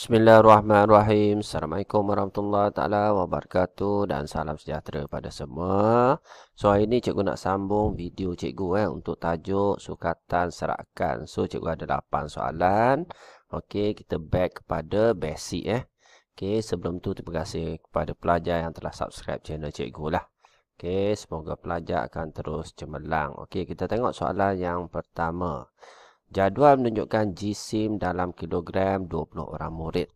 Bismillahirrahmanirrahim. Assalamualaikum warahmatullahi taala wabarakatuh dan salam sejahtera pada semua. So hari ni cikgu nak sambung video cikgu eh untuk tajuk sukatan serakan. So cikgu ada 8 soalan. Okey, kita back kepada basic eh. Okey, sebelum tu terima kasih kepada pelajar yang telah subscribe channel cikgu lah. Okey, semoga pelajar akan terus cemerlang. Okey, kita tengok soalan yang pertama. Jadual menunjukkan jisim dalam kilogram 20 orang murid.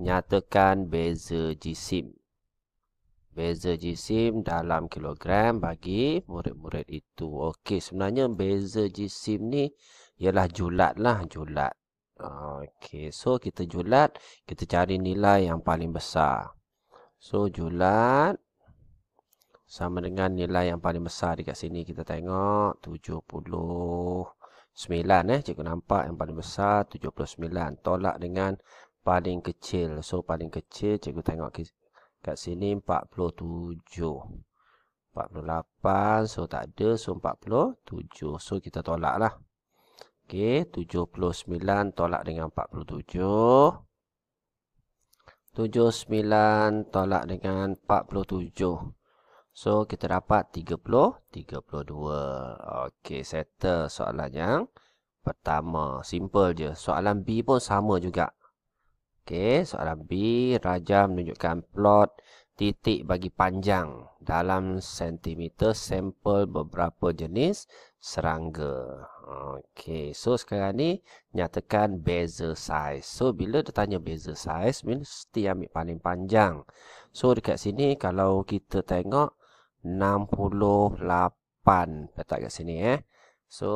Nyatakan beza jisim. Beza jisim dalam kilogram bagi murid-murid itu. Okey, sebenarnya beza jisim ni ialah julat lah, julat. Okey, so kita julat, kita cari nilai yang paling besar. So, julat sama dengan nilai yang paling besar dekat sini. Kita tengok 70 9 eh cikgu nampak yang paling besar 79 tolak dengan paling kecil so paling kecil cikgu tengok kat sini 47 48 so tak ada so 47 so kita tolaklah okey 79 tolak dengan 47 79 tolak dengan So kita dapat 30, 32. Okey, settle soalan yang pertama. Simple je. Soalan B pun sama juga. Okey, soalan B. Raja menunjukkan plot titik bagi panjang dalam sentimeter sampel beberapa jenis serangga. Okey, so sekarang ni nyatakan bezel size. So bila dia tanya bezel size, mesti ambil paling panjang. So dekat sini kalau kita tengok 68 letak kat sini eh. So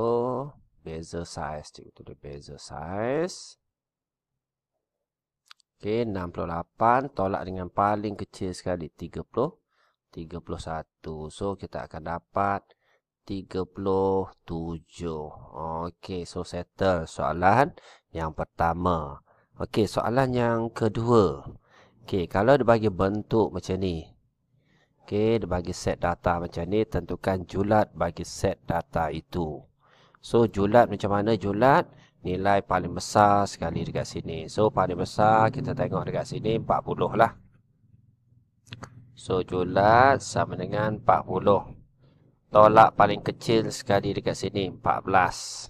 beza size, tu tu beza size. Okey 68 tolak dengan paling kecil sekali 30 31. So kita akan dapat 37. Okey so settle soalan yang pertama. Okey soalan yang kedua. Okey kalau dia bagi bentuk macam ni. Okey, bagi set data macam ni tentukan julat bagi set data itu. So julat macam mana julat? Nilai paling besar sekali dekat sini. So paling besar kita tengok dekat sini 40 lah. So julat sama dengan 40. Tolak paling kecil sekali dekat sini 14.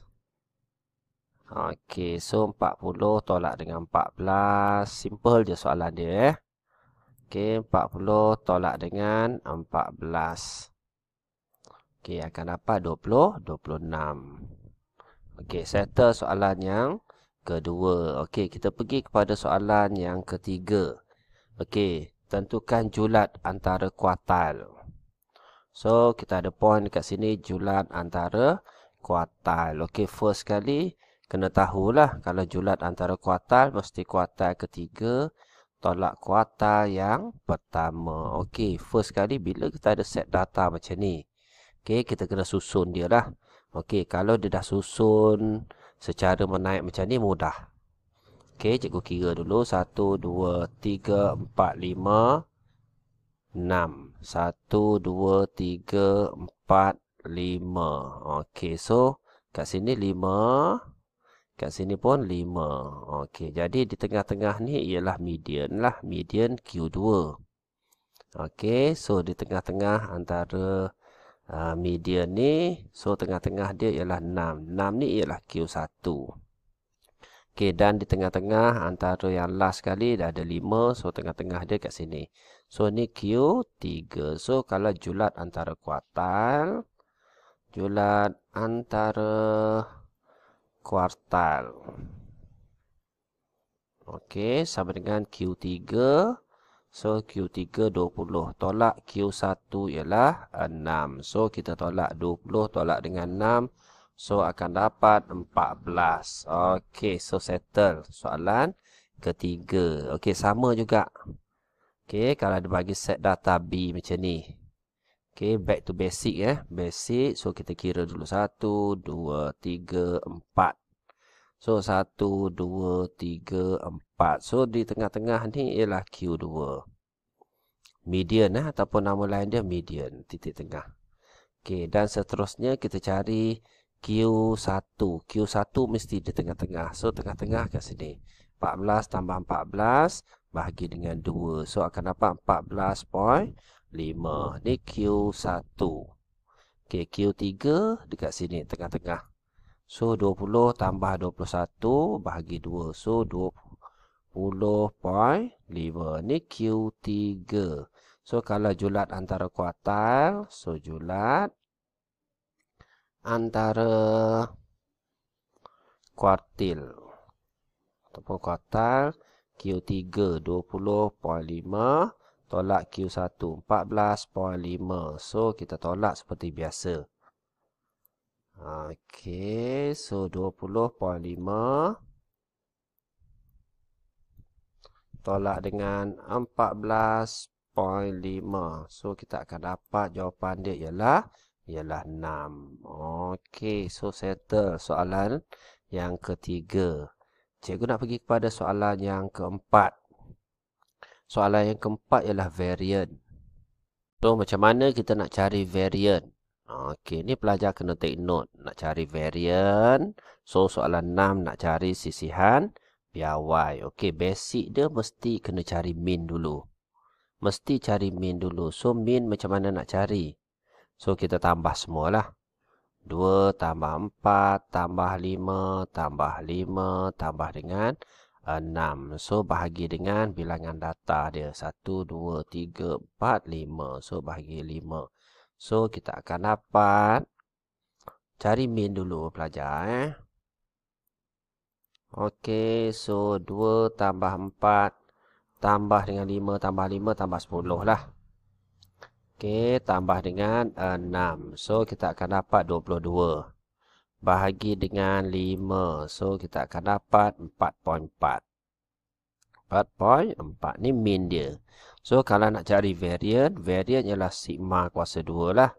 Okey, so 40 tolak dengan 14. Simple je soalan dia eh. Okey, 40 tolak dengan 14. Okey, akan dapat 20, 26. Okey, settle soalan yang kedua. Okey, kita pergi kepada soalan yang ketiga. Okey, tentukan julat antara kuartal. So, kita ada point dekat sini, julat antara kuartal. Okey, first kali, kena tahulah kalau julat antara kuartal, mesti kuartal ketiga tolak kuarta yang pertama. Okey, first kali bila kita ada set data macam ni. Okey, kita kena susun dia dah. Okey, kalau dia dah susun secara menaik macam ni mudah. Okey, cikgu kira dulu 1 2 3 4 5 6 1 2 3 4 5. Okey, so kat sini Kat sini pun 5. Okey, jadi di tengah-tengah ni ialah median lah, median Q2. Okey, so di tengah-tengah antara uh, median ni, so tengah-tengah dia ialah 6. 6 ni ialah Q1. Okey, dan di tengah-tengah antara yang last sekali dah ada 5, so tengah-tengah dia kat sini. So ni Q3. So kalau julat antara kuartal, julat antara kuartal. Okey, sama dengan Q3. So, Q3 20. Tolak Q1 ialah 6. So, kita tolak 20, tolak dengan 6. So, akan dapat 14. Okey, so settle. Soalan ketiga. Okey, sama juga. Okey, kalau dia bagi set data B macam ni. Okay, back to basic ya. Eh. Basic, so kita kira dulu. satu, dua, tiga, empat. So, satu, dua, tiga, empat. So, di tengah-tengah ni ialah Q2. Median eh, ataupun nama lain dia median, titik tengah. Okay, dan seterusnya kita cari Q1. Q1 mesti di tengah-tengah. So, tengah-tengah kat sini. 14 tambah 14 bahagi dengan 2. So, akan dapat 14 point. 5. Ni Q1. Okey, Q3 dekat sini tengah-tengah. So 20 tambah 21 bahagi 2. So 20.5. Ni Q3. So kalau julat antara kuartal, so julat antara kuartil ataupun kuartal Q3 20.5 tolak Q1 14.5 so kita tolak seperti biasa ok so 20.5 tolak dengan 14.5 so kita akan dapat jawapan dia ialah ialah 6 ok so settle soalan yang ketiga cikgu nak pergi kepada soalan yang keempat Soalan yang keempat ialah variant. So, macam mana kita nak cari variant? Okey, ni pelajar kena take note. Nak cari variant. So, soalan enam nak cari sisihan biawai. Okey, basic dia mesti kena cari min dulu. Mesti cari min dulu. So, min macam mana nak cari? So, kita tambah semualah. 2 tambah 4, tambah 5, tambah 5, tambah dengan 6. So bahagi dengan bilangan data dia 1, 2, 3, 4, 5. So bahagi 5. So kita akan dapat cari min dulu pelajar eh. Okey, so 2 tambah 4 tambah dengan 5 tambah 5 tambah 10 lah. Okey, tambah dengan 6. So kita akan dapat 22 bahagi dengan 5. So kita akan dapat 4.4. 4.4 ni mean dia. So kalau nak cari variant, variant ialah sigma kuasa 2 lah.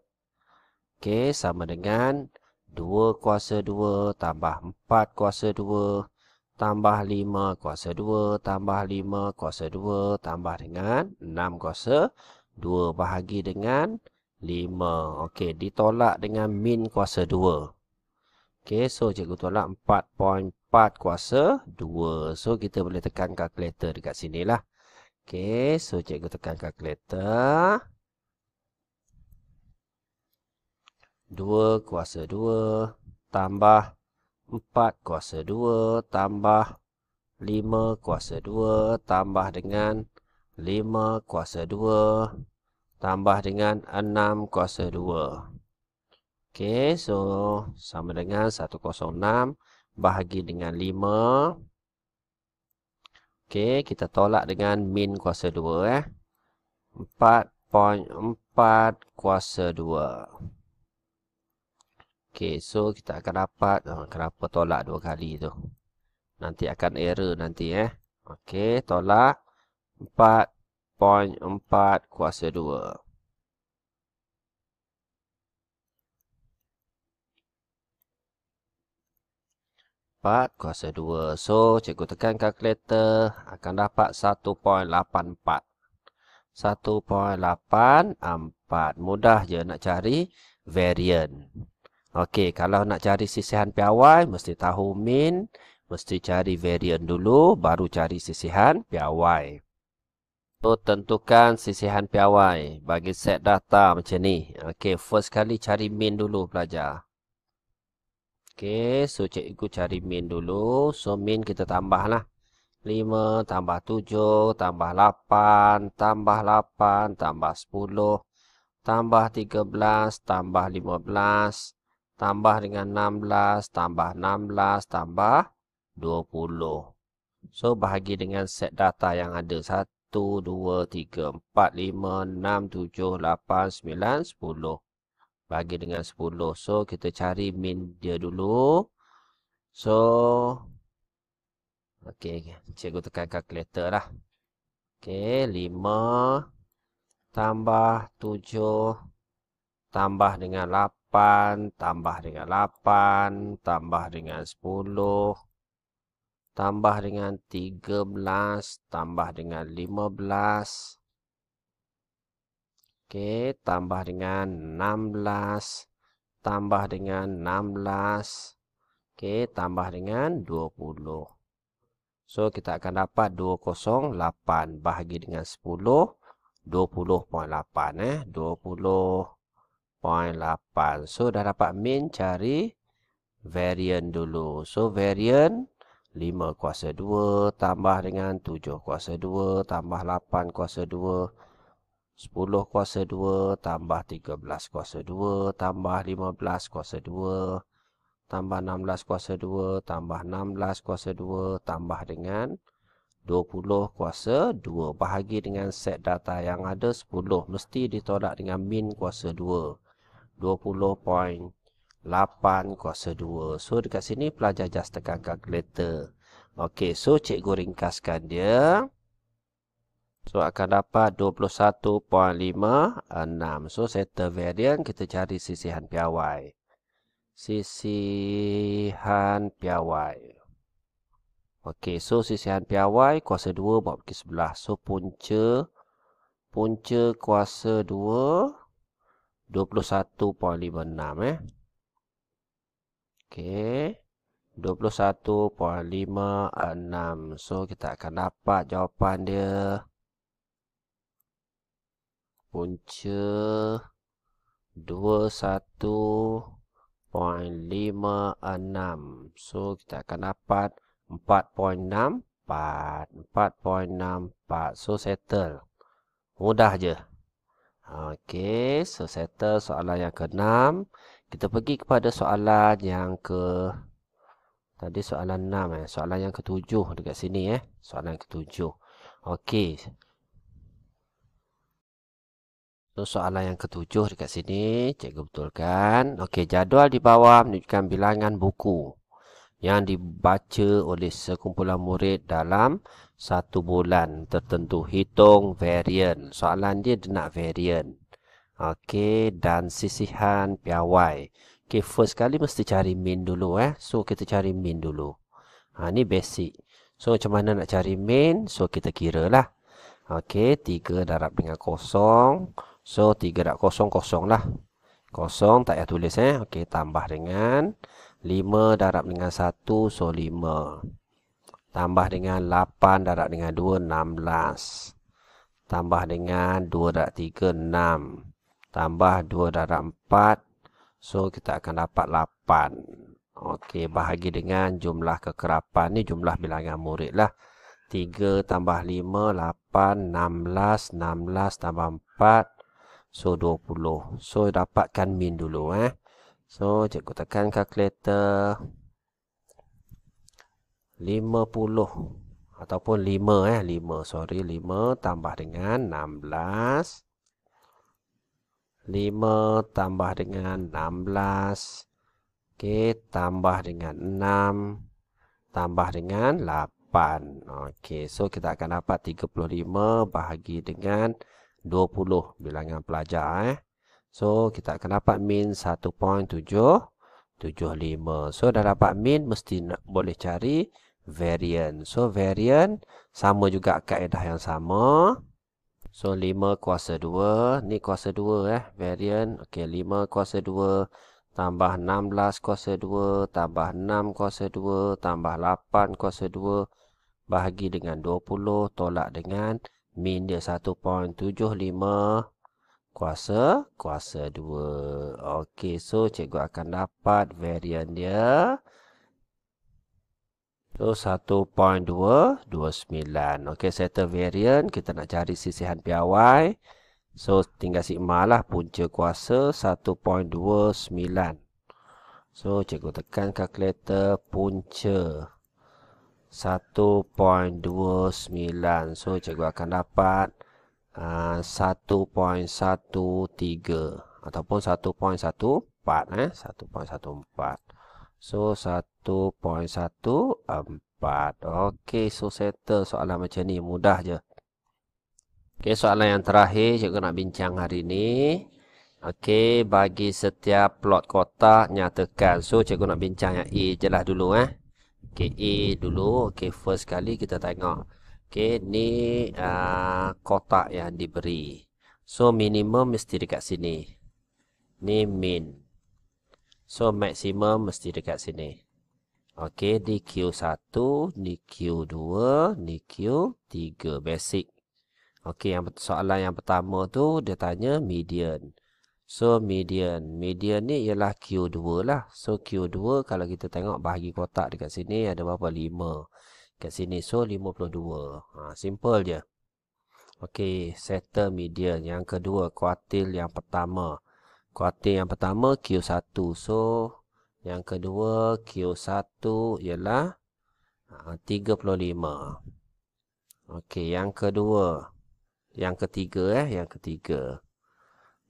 Okey, sama dengan 2 kuasa 2 tambah 4 kuasa 2 tambah 5 kuasa 2 tambah 5 kuasa 2 tambah dengan 6 kuasa 2 bahagi dengan 5. Okey, ditolak dengan min kuasa 2. Okay, so cikgu tolak 4.4 kuasa 2. So, kita boleh tekan calculator dekat sini lah. Okay, so cikgu tekan calculator. 2 kuasa 2 tambah 4 kuasa 2 tambah 5 kuasa 2 tambah dengan 5 kuasa 2 tambah dengan 6 kuasa Okey, so sama dengan 106 bahagi dengan 5. Okey, kita tolak dengan min kuasa 2 eh. 4.4 kuasa 2. Okey, so kita akan dapat ah, kenapa tolak dua kali tu. Nanti akan error nanti eh. Okey, tolak 4.4 kuasa 2. 4 kuasa 2. So, cikgu tekan kalkulator akan dapat 1.84. 1.84. Mudah je nak cari variant. Okey, kalau nak cari sisihan piawai, mesti tahu min. Mesti cari variant dulu, baru cari sisihan piawai. So, tentukan sisihan piawai bagi set data macam ni. Okey, first kali cari min dulu pelajar. Okey, so cikgu cari min dulu. So min kita tambahlah. 5 tambah 7 tambah 8 tambah 8 tambah 10 tambah 13 tambah 15 tambah dengan 16 tambah 16 tambah 20. So bahagi dengan set data yang ada 1 2 3 4 5 6 7 8 9 10 bagi dengan 10. So kita cari min dia dulu. So okey, cikgu tekan calculator lah. Okey, 5 tambah 7 tambah dengan 8 tambah dengan 8 tambah dengan 10 tambah dengan 13 tambah dengan Okey, tambah dengan 16 tambah dengan 16 okey tambah dengan 20 so kita akan dapat 208 bahagi dengan 10 20.8 eh 20.8 so dah dapat min cari varian dulu so varian 5 kuasa 2 tambah dengan 7 kuasa 2 tambah 8 kuasa 2 10 kuasa 2 tambah 13 kuasa 2 tambah 15 kuasa 2 tambah 16 kuasa 2 tambah 16 kuasa 2 tambah dengan 20 kuasa 2 bahagi dengan set data yang ada 10 mesti ditolak dengan min kuasa 2 20.8 kuasa 2 so dekat sini pelajar just tekan calculator ok so cikgu ringkaskan dia So akan dapat 21.56. So settle variant kita cari sisihan piawai. Sisihan piawai. Okey, so sisihan piawai kuasa 2 buat pergi sebelah. So punca punca kuasa 2 21.56 eh. Okey. 21.56. So kita akan dapat jawapan dia punca 21.56 so kita akan dapat 4.64 4.64 so settle mudah je ok so settle soalan yang ke 6 kita pergi kepada soalan yang ke tadi soalan 6 eh soalan yang ke 7 dekat sini eh soalan yang ke 7 ok So, soalan yang ketujuh dekat sini, cikgu betulkan. Okey, jadual di bawah menunjukkan bilangan buku yang dibaca oleh sekumpulan murid dalam satu bulan tertentu. Hitung varian. Soalan dia dia nak varian. Okey, dan sisihan piawai. Okey, first kali mesti cari min dulu eh. So, kita cari min dulu. Ha, ni basic. So, macam mana nak cari min? So, kita kira lah. Okey, 3 darab dengan kosong. So 3.00 lah. kosong tak payah tulis eh. Okey tambah dengan 5 darab dengan 1 so 5. Tambah dengan 8 darab dengan 2 16. Tambah dengan 2 darab 3 6. Tambah 2 darab 4 so kita akan dapat 8. Okey, bahagi dengan jumlah kekerapan ni jumlah bilangan murid lah. 3 tambah 5, 8, 16, 16 tambah So 20. So dapatkan min dulu eh. So cikgu tekan kalkulator. 50 ataupun 5 eh 5 sorry 5 tambah dengan 16 5 tambah dengan 16 okey tambah dengan 6 tambah dengan 8 okey so kita akan dapat 35 bahagi dengan 20 bilangan pelajar eh. So kita akan dapat min 1.775. So dah dapat min mesti nak, boleh cari varian. So varian sama juga kaedah yang sama. So 5 kuasa 2, ni kuasa 2 eh varian. Okey 5 kuasa 2 tambah 16 kuasa 2 tambah 6 kuasa 2 tambah 8 kuasa 2 bahagi dengan 20 tolak dengan min dia 1.75 kuasa kuasa 2. Okey, so cikgu akan dapat varian dia. So 1.229. Okey, settle varian, kita nak cari sisihan piawai. So tinggal sigma lah punca kuasa 1.29. So, cikgu tekan kalkulator punca. 1.29 so cikgu akan dapat uh, 1.13 ataupun 1.14 eh 1.14 so 1.14 okey so settle soalan macam ni mudah je okey soalan yang terakhir cikgu nak bincang hari ni okey bagi setiap plot kotak nyatakan so cikgu nak bincang yang A jelah dulu eh okay, dulu okay, first kali kita tengok okay, ni uh, kotak yang diberi so minimum mesti dekat sini ni min so maksimum mesti dekat sini ok ni Q1 ni Q2 ni Q3 basic ok yang soalan yang pertama tu dia tanya median So median, median ni ialah Q2 lah. So Q2 kalau kita tengok bahagi kotak dekat sini ada berapa? 5. Kat sini so 52. Ha, simple je. Okey, settle median. Yang kedua, kuartil yang pertama. Kuartil yang pertama Q1. So yang kedua Q1 ialah ha, 35. Okey, yang kedua. Yang ketiga eh, yang ketiga.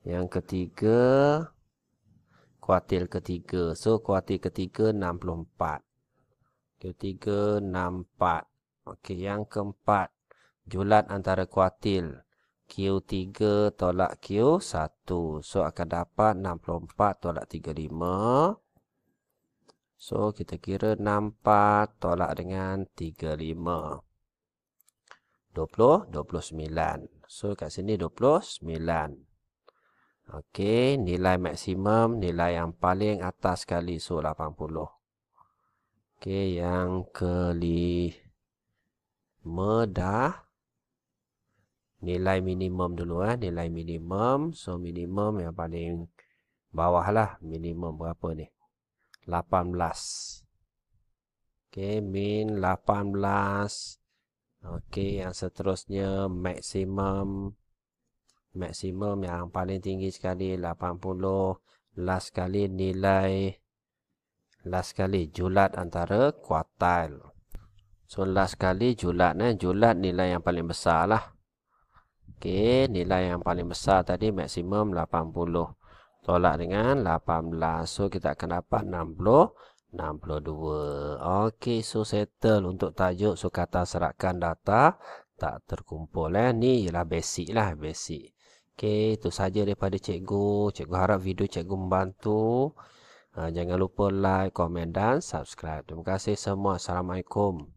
Yang ketiga kuartil ketiga. So kuartil ketiga 64. Ketiga 64. Okey, yang keempat julat antara kuartil Q3 tolak Q1. So akan dapat 64 tolak 35. So kita kira 64 tolak dengan 35. 20, 29. So kat sini 29. Okey, nilai maksimum nilai yang paling atas kali so 80. Okey, yang keli dah nilai minimum dulu eh, nilai minimum. So minimum yang paling bawah lah, minimum berapa ni? 18. Okey, min 18. Okey, yang seterusnya maksimum 18 maksimum yang paling tinggi sekali 80 last kali nilai last kali julat antara kuartil so last kali julat eh. julat nilai yang paling besar lah Okay, nilai yang paling besar tadi maksimum 80 tolak dengan 18 so kita akan dapat 60 62. Okey, so settle untuk tajuk. So, kata serahkan data tak terkumpul. Eh. Ni ialah basic lah. Basic. Okey, itu saja daripada cikgu. Cikgu harap video cikgu membantu. Ah, jangan lupa like, komen dan subscribe. Terima kasih semua. Assalamualaikum.